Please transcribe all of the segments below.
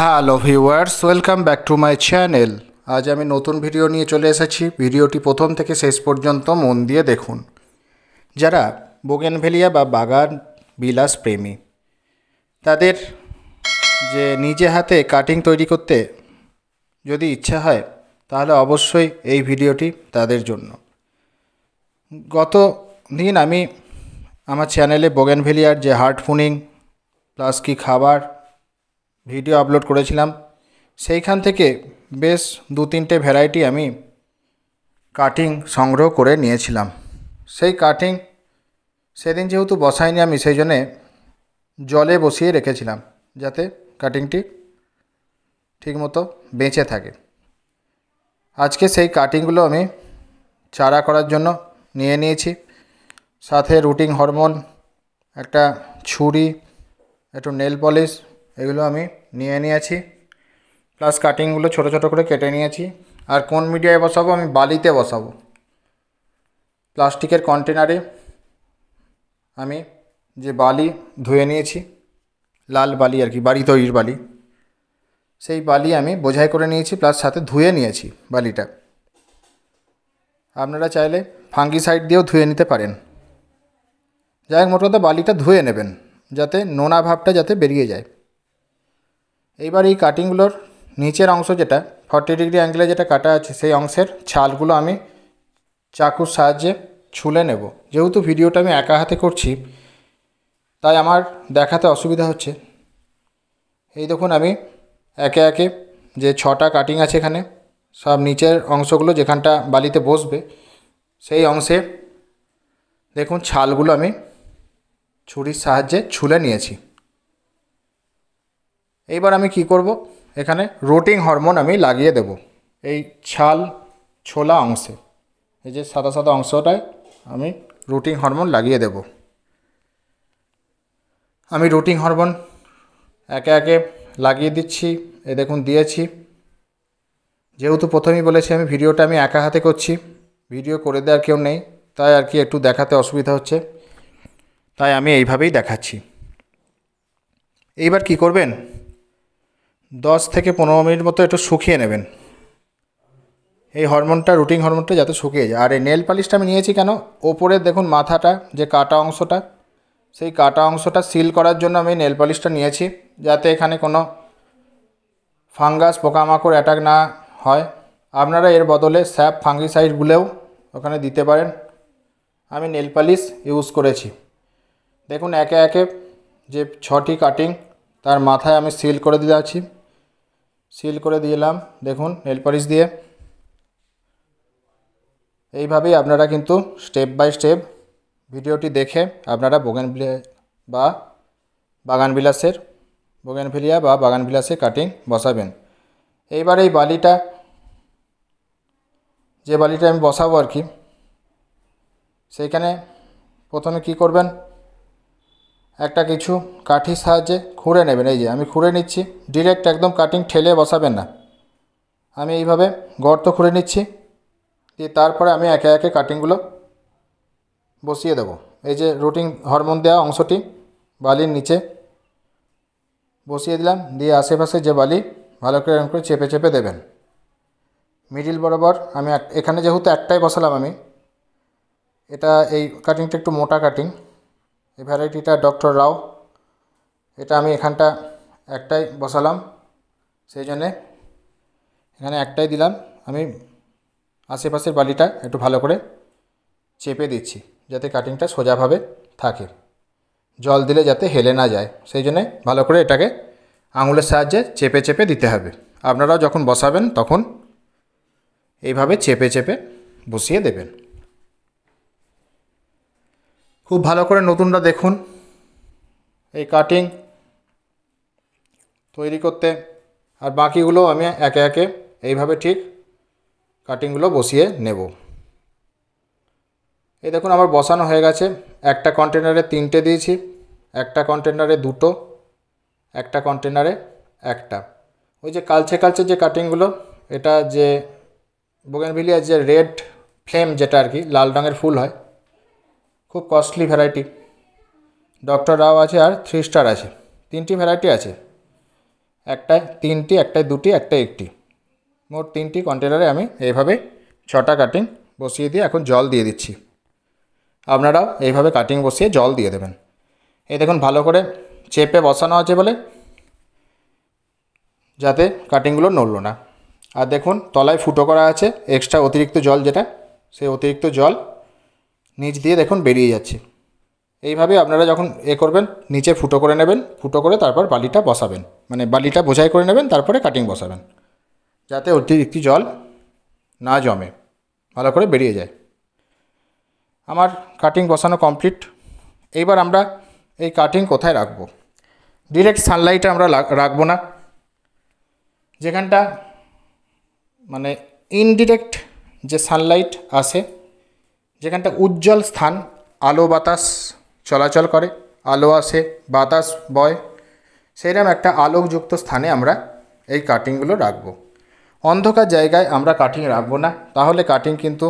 hello viewers welcome back to my channel আজ আমি নতুন ভিডিও নিয়ে চলে এসেছি ভিডিওটি প্রথম থেকে শেষ পর্যন্ত মন দিয়ে দেখুন যারা বোগেনভেলিয়া বা বাগান বিলাস প্রেমী তাদের যে নিজে হাতে কাটিং তৈরি করতে যদি ইচ্ছা হয় তাহলে অবশ্যই এই ভিডিওটি তাদের জন্য গত দিন আমি আমার চ্যানেলে বোগেনভেলিয়ার যে হার্ট ফুনিং প্লাস কি খাবার ভিডিও আপলোড করেছিলাম সেইখান থেকে বেশ দু তিনটে ভ্যারাইটি আমি কাটিং সংগ্রহ করে নিয়েছিলাম সেই কাটিং সেদিন যেহেতু বসাইনি আমি সেই জন্যে জলে বসিয়ে রেখেছিলাম যাতে কাটিংটি ঠিকমতো বেঁচে থাকে আজকে সেই কাটিংগুলো আমি চারা করার জন্য নিয়ে নিয়েছি সাথে রুটিং হরমোন একটা ছুরি একটু নেল পলিশ এগুলো আমি নিয়ে নিয়েছি প্লাস কাটিংগুলো ছোট ছোট করে কেটে নিয়েছি আর কোন মিডিয়ায় বসাবো আমি বালিতে বসাবো প্লাস্টিকের কন্টেনারে আমি যে বালি ধুয়ে নিয়েছি লাল বালি আর কি বাড়ি তৈরির বালি সেই বালি আমি বোঝাই করে নিয়েছি প্লাস সাথে ধুয়ে নিয়েছি বালিটা আপনারা চাইলে সাইড দিয়েও ধুয়ে নিতে পারেন যাই হোক মোট কথা বালিটা ধুয়ে নেবেন যাতে নোনা ভাবটা যাতে বেরিয়ে যায় এইবার এই কাটিংগুলোর নিচের অংশ যেটা ফর্টি ডিগ্রি অ্যাঙ্গেলে যেটা কাটা আছে সেই অংশের ছালগুলো আমি চাকুর সাহায্যে ছুলে নেব যেহেতু ভিডিওটা আমি একা হাতে করছি তাই আমার দেখাতে অসুবিধা হচ্ছে এই দেখুন আমি একে একে যে ছটা কাটিং আছে এখানে সব নিচের অংশগুলো যেখানটা বালিতে বসবে সেই অংশে দেখুন ছালগুলো আমি ছুরির সাহায্যে ছুলে নিয়েছি এইবার আমি কি করব এখানে রোটিং হরমোন আমি লাগিয়ে দেব এই ছাল ছোলা অংশে এই যে সাদা সাদা অংশটায় আমি রুটিং হরমোন লাগিয়ে দেব আমি রুটিং হরমোন একে একে লাগিয়ে দিচ্ছি এ দেখুন দিয়েছি যেহেতু প্রথমেই বলেছি আমি ভিডিওটা আমি একা হাতে করছি ভিডিও করে দেওয়ার কেউ নেই তাই আর কি একটু দেখাতে অসুবিধা হচ্ছে তাই আমি এইভাবেই দেখাচ্ছি এইবার কি করবেন দশ থেকে পনেরো মিনিট মতো একটু শুকিয়ে নেবেন এই হরমোনটা রুটিন হরমোনটা যাতে শুকিয়ে যায় আর এই নেল পালিশটা আমি নিয়েছি কেন ওপরে দেখুন মাথাটা যে কাটা অংশটা সেই কাটা অংশটা সিল করার জন্য আমি নেল পালিশটা নিয়েছি যাতে এখানে কোনো ফাঙ্গাস পোকামাকড় অ্যাটাক না হয় আপনারা এর বদলে স্যাপ ফাঙ্গিসাইডগুলোও ওখানে দিতে পারেন আমি নেল পালিশ ইউজ করেছি দেখুন একে একে যে ছটি কাটিং তার মাথায় আমি সিল করে দিতে আছি সিল করে দিলাম দেখুন নেল পালিশ দিয়ে এইভাবেই আপনারা কিন্তু স্টেপ বাই স্টেপ ভিডিওটি দেখে আপনারা বোগান বা বাগান বিলাসের বোগেনভিলিয়া বা বাগান বিলাসে কাটিং বসাবেন এইবার এই বালিটা যে বালিটা আমি বসাবো আর কি সেইখানে প্রথমে কি করবেন একটা কিছু কাঠির সাহায্যে খুঁড়ে নেবেন এই যে আমি খুঁড়ে নিচ্ছি ডিরেক্ট একদম কাটিং ঠেলে বসাবেন না আমি এইভাবে গর্ত খুঁড়ে নিচ্ছি দিয়ে তারপরে আমি একে একে কাটিংগুলো বসিয়ে দেব এই যে রুটিং হরমোন দেওয়া অংশটি বালির নিচে বসিয়ে দিলাম দিয়ে আশেপাশে যে বালি ভালো করে এরকম করে চেপে চেপে দেবেন মিডিল বরাবর আমি এখানে যেহেতু একটাই বসালাম আমি এটা এই কাটিংটা একটু মোটা কাটিং এই ভ্যারাইটিটা ডক্টর রাও এটা আমি এখানটা একটাই বসালাম সেই জন্যে এখানে একটাই দিলাম আমি আশেপাশের বালিটা একটু ভালো করে চেপে দিচ্ছি যাতে কাটিংটা সোজাভাবে থাকে জল দিলে যাতে হেলে না যায় সেই জন্যে ভালো করে এটাকে আঙুলের সাহায্যে চেপে চেপে দিতে হবে আপনারাও যখন বসাবেন তখন এইভাবে চেপে চেপে বসিয়ে দেবেন খুব ভালো করে নতুনটা দেখুন এই কাটিং তৈরি করতে আর বাকিগুলো আমি একে একে এইভাবে ঠিক কাটিংগুলো বসিয়ে নেব এই দেখুন আমার বসানো হয়ে গেছে একটা কন্টেনারে তিনটে দিয়েছি একটা কন্টেনারে দুটো একটা কন্টেনারে একটা ওই যে কালচে কালচে যে কাটিংগুলো এটা যে বোগেনভিলিয়ার যে রেড ফ্লেম যেটা আর কি লাল রঙের ফুল হয় খুব কস্টলি ভ্যারাইটি ডক্টর রাও আছে আর থ্রি স্টার আছে তিনটি ভ্যারাইটি আছে একটায় তিনটি একটায় দুটি একটাই একটি মোট তিনটি কন্টেনারে আমি এইভাবে ছটা কাটিং বসিয়ে দিয়ে এখন জল দিয়ে দিচ্ছি আপনারাও এইভাবে কাটিং বসিয়ে জল দিয়ে দেবেন এই দেখুন ভালো করে চেপে বসানো আছে বলে যাতে কাটিংগুলো নড়ল না আর দেখুন তলায় ফুটো করা আছে এক্সট্রা অতিরিক্ত জল যেটা সেই অতিরিক্ত জল নিচ দিয়ে দেখুন বেরিয়ে যাচ্ছে এইভাবে আপনারা যখন এ করবেন নিচে ফুটো করে নেবেন ফুটো করে তারপর বালিটা বসাবেন মানে বালিটা বোঝাই করে নেবেন তারপরে কাটিং বসাবেন যাতে অতিরিক্ত জল না জমে ভালো করে বেরিয়ে যায় আমার কাটিং বসানো কমপ্লিট এইবার আমরা এই কাটিং কোথায় রাখবো ডিরেক্ট সানলাইটে আমরা রাখবো না যেখানটা মানে ইনডিরেক্ট যে সানলাইট আসে যেখানটা উজ্জ্বল স্থান আলো বাতাস চলাচল করে আলো আসে বাতাস বয় সেইরকম একটা আলোকযুক্ত স্থানে আমরা এই কাটিংগুলো রাখব অন্ধকার জায়গায় আমরা কাটিং রাখবো না তাহলে কাটিং কিন্তু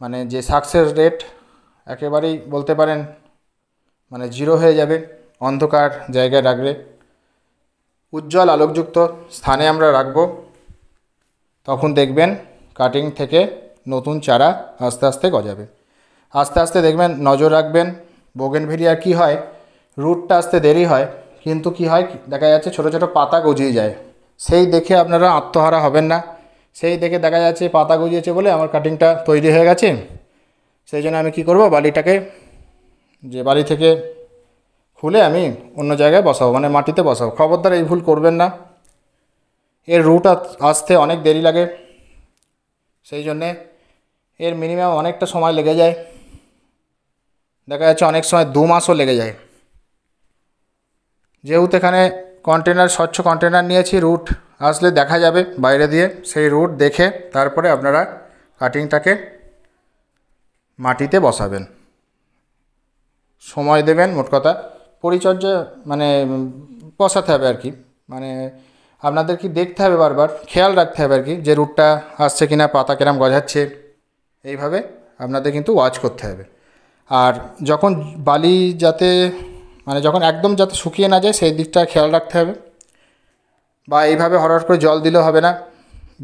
মানে যে সাকসেস রেট একেবারেই বলতে পারেন মানে জিরো হয়ে যাবে অন্ধকার জায়গায় রাখলে উজ্জ্বল আলোকযুক্ত স্থানে আমরা রাখব তখন দেখবেন কাটিং থেকে নতুন চারা আস্তে আস্তে গজাবে আস্তে আস্তে দেখবেন নজর রাখবেন বোগেনভেরিয়ার কী হয় রুটটা আসতে দেরি হয় কিন্তু কি হয় দেখা যাচ্ছে ছোট ছোট পাতা গজিয়ে যায় সেই দেখে আপনারা আত্মহারা হবেন না সেই দেখে দেখা যাচ্ছে পাতা গজিয়েছে বলে আমার কাটিংটা তৈরি হয়ে গেছে সেই জন্য আমি কি করব বালিটাকে যে বালি থেকে খুলে আমি অন্য জায়গায় বসাবো মানে মাটিতে বসাবো খবরদার এই ভুল করবেন না এর রুট আসতে অনেক দেরি লাগে সেই জন্যে এর মিনিমাম অনেকটা সময় লেগে যায় দেখা যাচ্ছে অনেক সময় দু মাসও লেগে যায় যেহেতু এখানে কন্টেনার স্বচ্ছ কন্টেনার নিয়েছি রুট আসলে দেখা যাবে বাইরে দিয়ে সেই রুট দেখে তারপরে আপনারা কাটিংটাকে মাটিতে বসাবেন সময় দেবেন মোট কথা পরিচর্যা মানে বসাতে হবে আর কি মানে আপনাদের কি দেখতে হবে বারবার খেয়াল রাখতে হবে আর কি যে রুটটা আসছে কিনা পাতা কেরাম গজাচ্ছে এইভাবে আপনাদের কিন্তু ওয়াচ করতে হবে আর যখন বালি যাতে মানে যখন একদম যাতে শুকিয়ে না যায় সেই দিকটা খেয়াল রাখতে হবে বা এইভাবে হঠাৎ করে জল দিলেও হবে না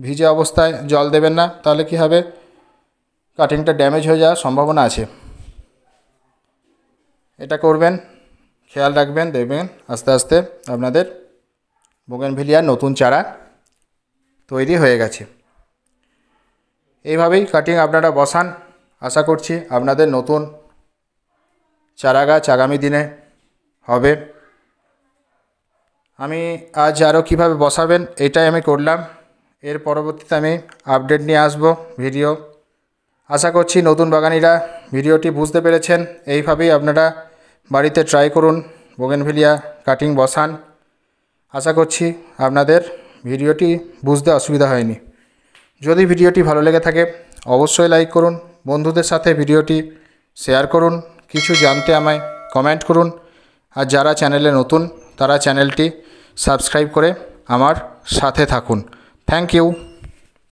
ভিজে অবস্থায় জল দেবেন না তাহলে কি হবে কাটিংটা ড্যামেজ হয়ে যাওয়ার সম্ভাবনা আছে এটা করবেন খেয়াল রাখবেন দেখবেন আস্তে আস্তে আপনাদের ভিলিয়ার নতুন চারা তৈরি হয়ে গেছে এইভাবেই কাটিং আপনারা বসান আশা করছি আপনাদের নতুন চারা গাছ আগামী দিনে হবে আমি আজ আরও কিভাবে বসাবেন এটাই আমি করলাম এর পরবর্তীতে আমি আপডেট নিয়ে আসব ভিডিও আশা করছি নতুন বাগানিরা ভিডিওটি বুঝতে পেরেছেন এইভাবেই আপনারা বাড়িতে ট্রাই করুন বোগেনভিলিয়া কাটিং বসান আশা করছি আপনাদের ভিডিওটি বুঝতে অসুবিধা হয়নি যদি ভিডিওটি ভালো লেগে থাকে অবশ্যই লাইক করুন বন্ধুদের সাথে ভিডিওটি শেয়ার করুন কিছু জানতে আমায় কমেন্ট করুন আর যারা চ্যানেলে নতুন তারা চ্যানেলটি সাবস্ক্রাইব করে আমার সাথে থাকুন থ্যাংক ইউ